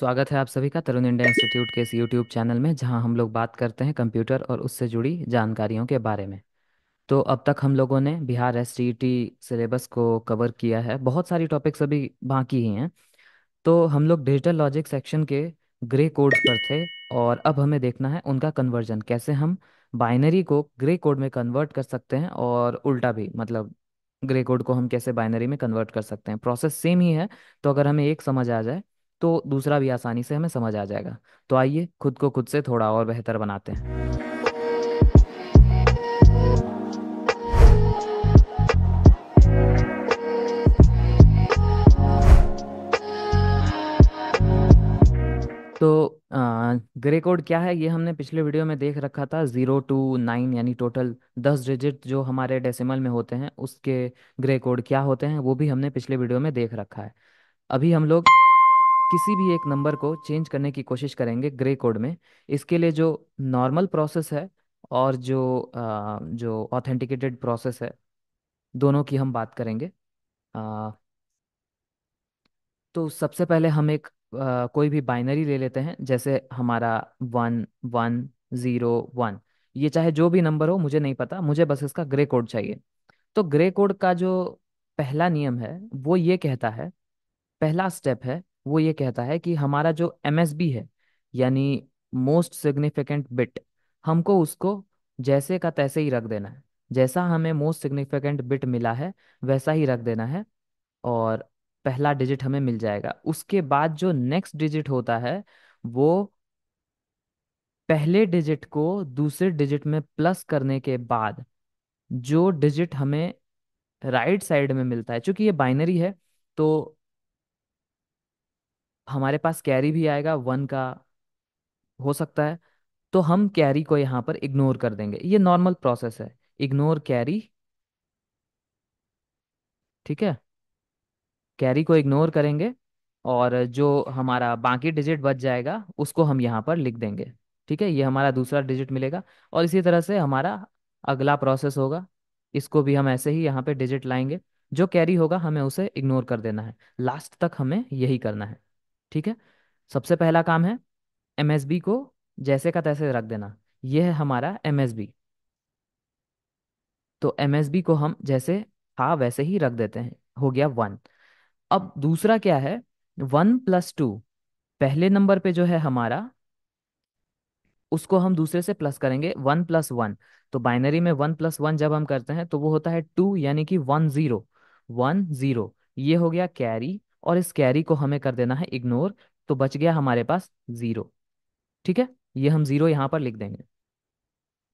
स्वागत है आप सभी का तरुण इंडिया इंस्टीट्यूट के इस यूट्यूब चैनल में जहां हम लोग बात करते हैं कंप्यूटर और उससे जुड़ी जानकारियों के बारे में तो अब तक हम लोगों ने बिहार एस सिलेबस e को कवर किया है बहुत सारी टॉपिक्स अभी बाकी ही हैं तो हम लोग डिजिटल लॉजिक सेक्शन के ग्रे कोड पर थे और अब हमें देखना है उनका कन्वर्जन कैसे हम बाइनरी को ग्रे कोड में कन्वर्ट कर सकते हैं और उल्टा भी मतलब ग्रे कोड को हम कैसे बाइनरी में कन्वर्ट कर सकते हैं प्रोसेस सेम ही है तो अगर हमें एक समझ आ जाए तो दूसरा भी आसानी से हमें समझ आ जाएगा तो आइए खुद को खुद से थोड़ा और बेहतर बनाते हैं तो ग्रे कोड क्या है ये हमने पिछले वीडियो में देख रखा था ज़ीरो टू नाइन यानी टोटल दस डिजिट जो हमारे डेसिमल में होते हैं उसके ग्रे कोड क्या होते हैं वो भी हमने पिछले वीडियो में देख रखा है अभी हम लोग किसी भी एक नंबर को चेंज करने की कोशिश करेंगे ग्रे कोड में इसके लिए जो नॉर्मल प्रोसेस है और जो आ, जो ऑथेंटिकेटेड प्रोसेस है दोनों की हम बात करेंगे आ, तो सबसे पहले हम एक आ, कोई भी बाइनरी ले लेते हैं जैसे हमारा वन वन ज़ीरो वन ये चाहे जो भी नंबर हो मुझे नहीं पता मुझे बस इसका ग्रे कोड चाहिए तो ग्रे कोड का जो पहला नियम है वो ये कहता है पहला स्टेप है वो ये कहता है कि हमारा जो एम है यानी मोस्ट सिग्निफिकेंट बिट हमको उसको जैसे का तैसे ही रख देना है जैसा हमें मोस्ट सिग्निफिकेंट बिट मिला है वैसा ही रख देना है और पहला डिजिट हमें मिल जाएगा उसके बाद जो नेक्स्ट डिजिट होता है वो पहले डिजिट को दूसरे डिजिट में प्लस करने के बाद जो डिजिट हमें राइट साइड में मिलता है क्योंकि ये बाइनरी है तो हमारे पास कैरी भी आएगा वन का हो सकता है तो हम कैरी को यहाँ पर इग्नोर कर देंगे ये नॉर्मल प्रोसेस है इग्नोर कैरी ठीक है कैरी को इग्नोर करेंगे और जो हमारा बाकी डिजिट बच जाएगा उसको हम यहाँ पर लिख देंगे ठीक है ये हमारा दूसरा डिजिट मिलेगा और इसी तरह से हमारा अगला प्रोसेस होगा इसको भी हम ऐसे ही यहाँ पे डिजिट लाएंगे जो कैरी होगा हमें उसे इग्नोर कर देना है लास्ट तक हमें यही करना है ठीक है सबसे पहला काम है एमएसबी को जैसे का तैसे रख देना यह है हमारा एमएसबी तो एमएसबी को हम जैसे था हाँ, वैसे ही रख देते हैं हो गया वन अब दूसरा क्या है वन प्लस टू पहले नंबर पे जो है हमारा उसको हम दूसरे से प्लस करेंगे वन प्लस वन तो बाइनरी में वन प्लस वन जब हम करते हैं तो वो होता है टू यानी कि वन जीरो वन जीरो ये हो गया कैरी और इस कैरी को हमें कर देना है इग्नोर तो बच गया हमारे पास जीरो ठीक है ये हम जीरो यहां पर लिख देंगे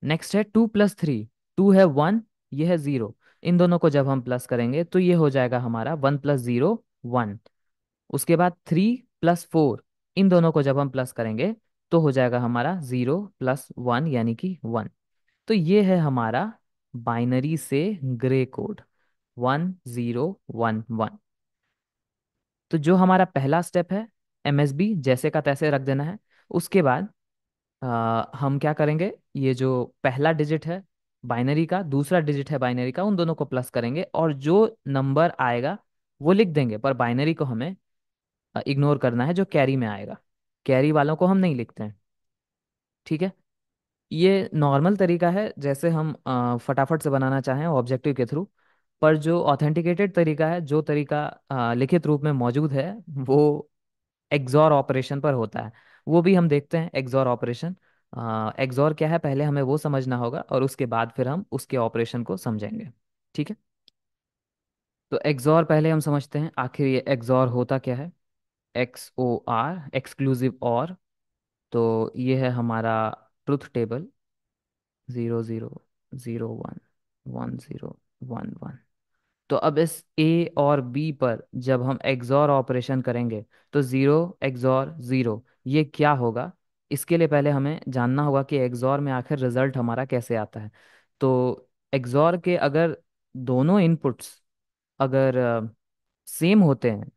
नेक्स्ट है टू प्लस थ्री टू है वन ये है जीरो इन दोनों को जब हम प्लस करेंगे तो ये हो जाएगा हमारा वन प्लस जीरो वन उसके बाद थ्री प्लस फोर इन दोनों को जब हम प्लस करेंगे तो हो जाएगा हमारा जीरो प्लस वन यानी कि वन तो ये है हमारा बाइनरी से gray code one zero one one तो जो हमारा पहला स्टेप है एम जैसे का तैसे रख देना है उसके बाद आ, हम क्या करेंगे ये जो पहला डिजिट है बाइनरी का दूसरा डिजिट है बाइनरी का उन दोनों को प्लस करेंगे और जो नंबर आएगा वो लिख देंगे पर बाइनरी को हमें इग्नोर करना है जो कैरी में आएगा कैरी वालों को हम नहीं लिखते हैं ठीक है ये नॉर्मल तरीका है जैसे हम आ, फटाफट से बनाना चाहें ऑब्जेक्टिव के थ्रू पर जो ऑथेंटिकेटेड तरीका है जो तरीका लिखित रूप में मौजूद है वो एग्ज़ॉर ऑपरेशन पर होता है वो भी हम देखते हैं एग्जॉर ऑपरेशन एग्जॉर क्या है पहले हमें वो समझना होगा और उसके बाद फिर हम उसके ऑपरेशन को समझेंगे ठीक है तो एग्जॉर पहले हम समझते हैं आखिर ये एग्जॉर होता क्या है एक्स ओ आर एक्सक्लूसिव और तो ये है हमारा truth table zero zero zero one one zero one one तो अब इस ए और बी पर जब हम एग्जॉर ऑपरेशन करेंगे तो जीरो एग्जॉर जीरो ये क्या होगा इसके लिए पहले हमें जानना होगा कि एग्जॉर में आखिर रिजल्ट हमारा कैसे आता है तो एग्जॉर के अगर दोनों इनपुट्स अगर सेम होते हैं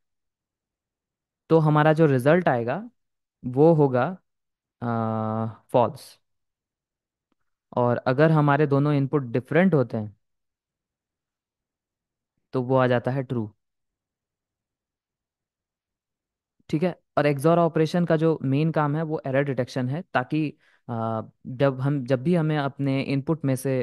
तो हमारा जो रिजल्ट आएगा वो होगा फॉल्स और अगर हमारे दोनों इनपुट डिफरेंट होते हैं तो वो आ जाता है ट्रू ठीक है और एक्सोर ऑपरेशन का जो मेन काम है वो एरर डिटेक्शन है ताकि जब हम जब भी हमें अपने इनपुट में से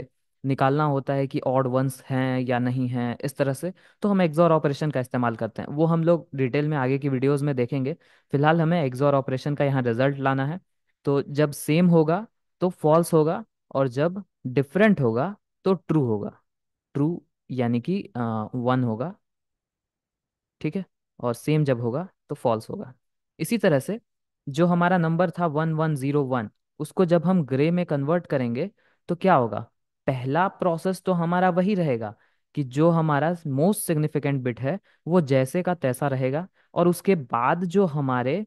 निकालना होता है कि ऑड वंस हैं या नहीं हैं इस तरह से तो हम एक्सोर ऑपरेशन का इस्तेमाल करते हैं वो हम लोग डिटेल में आगे की वीडियोस में देखेंगे फिलहाल हमें एक्सोर ऑपरेशन का यहाँ रिजल्ट लाना है तो जब सेम होगा तो फॉल्स होगा और जब डिफरेंट होगा तो ट्रू होगा ट्रू यानी कि वन होगा ठीक है और सेम जब होगा तो फॉल्स होगा इसी तरह से जो हमारा नंबर था वन वन जीरो वन उसको जब हम ग्रे में कन्वर्ट करेंगे तो क्या होगा पहला प्रोसेस तो हमारा वही रहेगा कि जो हमारा मोस्ट सिग्निफिकेंट बिट है वो जैसे का तैसा रहेगा और उसके बाद जो हमारे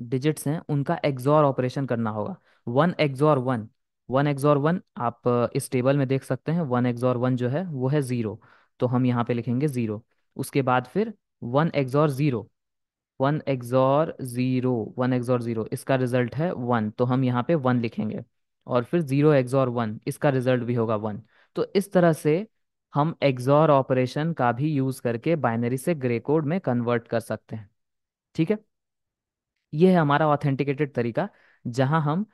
डिजिट्स हैं उनका एग्जॉर ऑपरेशन करना होगा one XOR one one XOR one आप इस टेबल में देख सकते हैं वन एक्स और वन जो है वो है ज़ीरो तो हम यहाँ पे लिखेंगे ज़ीरो उसके बाद फिर one XOR zero one XOR zero one XOR zero इसका रिजल्ट है वन तो हम यहाँ पे वन लिखेंगे और फिर ज़ीरो एक्स और वन इसका रिजल्ट भी होगा वन तो इस तरह से हम एक्सॉर ऑपरेशन का भी यूज़ करके बाइनरी से ग्रे कोड में कन्वर्ट कर सकते हैं ठीक है यह है हमारा ऑथेंटिकेटेड तरीका जहां हम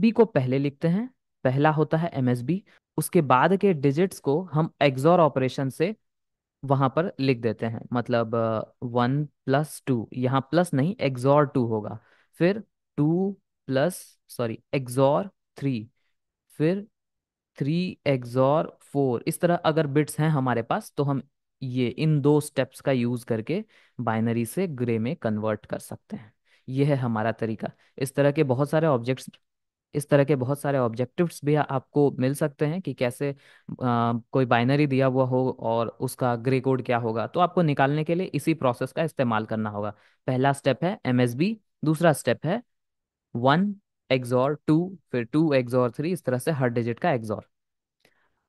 बी को पहले लिखते हैं पहला होता है बी उसके बाद के डिजिट्स को हम एक्सोर ऑपरेशन से वहां पर लिख देते हैं मतलब वन प्लस टू यहाँ प्लस नहीं एक्सोर टू होगा फिर two plus sorry XOR three फिर थ्री एग्जॉर फोर इस तरह अगर बिट्स हैं हमारे पास तो हम ये इन दो स्टेप्स का यूज करके बाइनरी से ग्रे में कन्वर्ट कर सकते हैं यह है हमारा तरीका इस तरह के बहुत सारे ऑब्जेक्ट्स इस तरह के बहुत सारे ऑब्जेक्टिव्स भी आपको मिल सकते हैं कि कैसे आ, कोई बाइनरी दिया हुआ हो और उसका ग्रे कोड क्या होगा तो आपको निकालने के लिए इसी प्रोसेस का इस्तेमाल करना होगा पहला स्टेप है एमएसबी दूसरा स्टेप है वन एग्जॉर टू फिर टू एग्जॉर थ्री इस तरह से हर डिजिट का एक्सॉर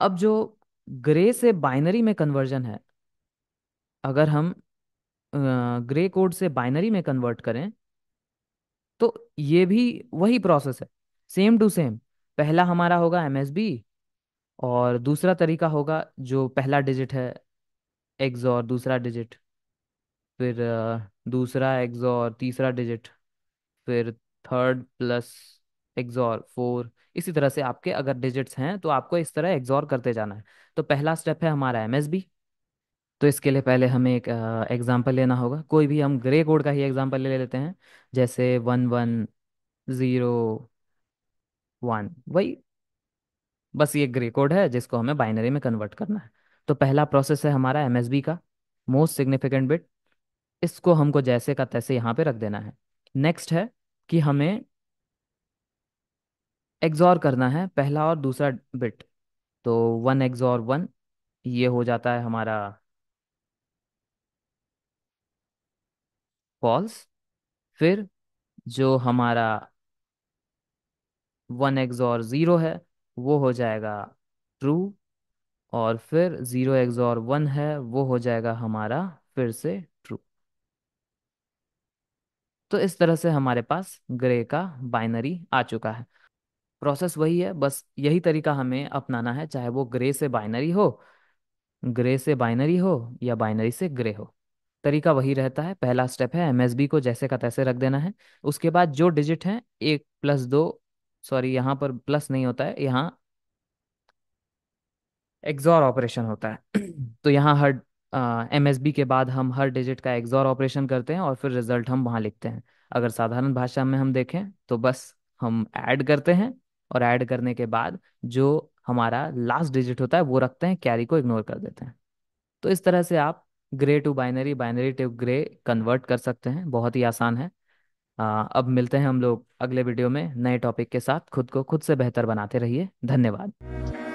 अब जो ग्रे से बाइनरी में कन्वर्जन है अगर हम ग्रे कोड से बाइनरी में कन्वर्ट करें तो ये भी वही प्रोसेस है सेम टू सेम पहला हमारा होगा बी और दूसरा तरीका होगा जो पहला डिजिट है एक्स और दूसरा डिजिट फिर दूसरा एक्स और तीसरा डिजिट फिर थर्ड प्लस एक्सॉर फोर इसी तरह से आपके अगर डिजिट्स हैं तो आपको इस तरह एक्सॉर करते जाना है तो पहला स्टेप है हमारा बी तो इसके लिए पहले हमें एक एग्जाम्पल लेना होगा कोई भी हम ग्रे कोड का ही एग्जाम्पल ले लेते हैं जैसे वन वन ज़ीरो वन वही बस ये ग्रे कोड e है जिसको हमें बाइनरी में कन्वर्ट करना है तो पहला प्रोसेस है हमारा एमएसबी का मोस्ट सिग्निफिकेंट बिट इसको हमको जैसे का तैसे यहाँ पे रख देना है नेक्स्ट है कि हमें एग्जॉर करना है पहला और दूसरा बिट तो वन एग्जॉर वन ये हो जाता है हमारा फॉल्स फिर जो हमारा वन एक्स और ज़ीरो है वो हो जाएगा ट्रू और फिर ज़ीरो एक्स और वन है वो हो जाएगा हमारा फिर से ट्रू तो इस तरह से हमारे पास ग्रे का बाइनरी आ चुका है प्रोसेस वही है बस यही तरीका हमें अपनाना है चाहे वो ग्रे से बाइनरी हो ग्रे से बाइनरी हो या बाइनरी से ग्रे हो तरीका वही रहता है पहला स्टेप है एमएसबी को जैसे का तैसे रख देना है उसके बाद जो डिजिट हैं एक प्लस दो सॉरी यहाँ पर प्लस नहीं होता है यहाँ एक्सॉर ऑपरेशन होता है तो यहाँ हर एम एस बी के बाद हम हर डिजिट का एक्सॉर ऑपरेशन करते हैं और फिर रिजल्ट हम वहाँ लिखते हैं अगर साधारण भाषा में हम देखें तो बस हम ऐड करते हैं और ऐड करने के बाद जो हमारा लास्ट डिजिट होता है वो रखते हैं कैरी को इग्नोर कर देते हैं तो इस तरह से आप gray to binary binary to gray convert कर सकते हैं बहुत ही आसान है आ, अब मिलते हैं हम लोग अगले वीडियो में नए टॉपिक के साथ खुद को खुद से बेहतर बनाते रहिए धन्यवाद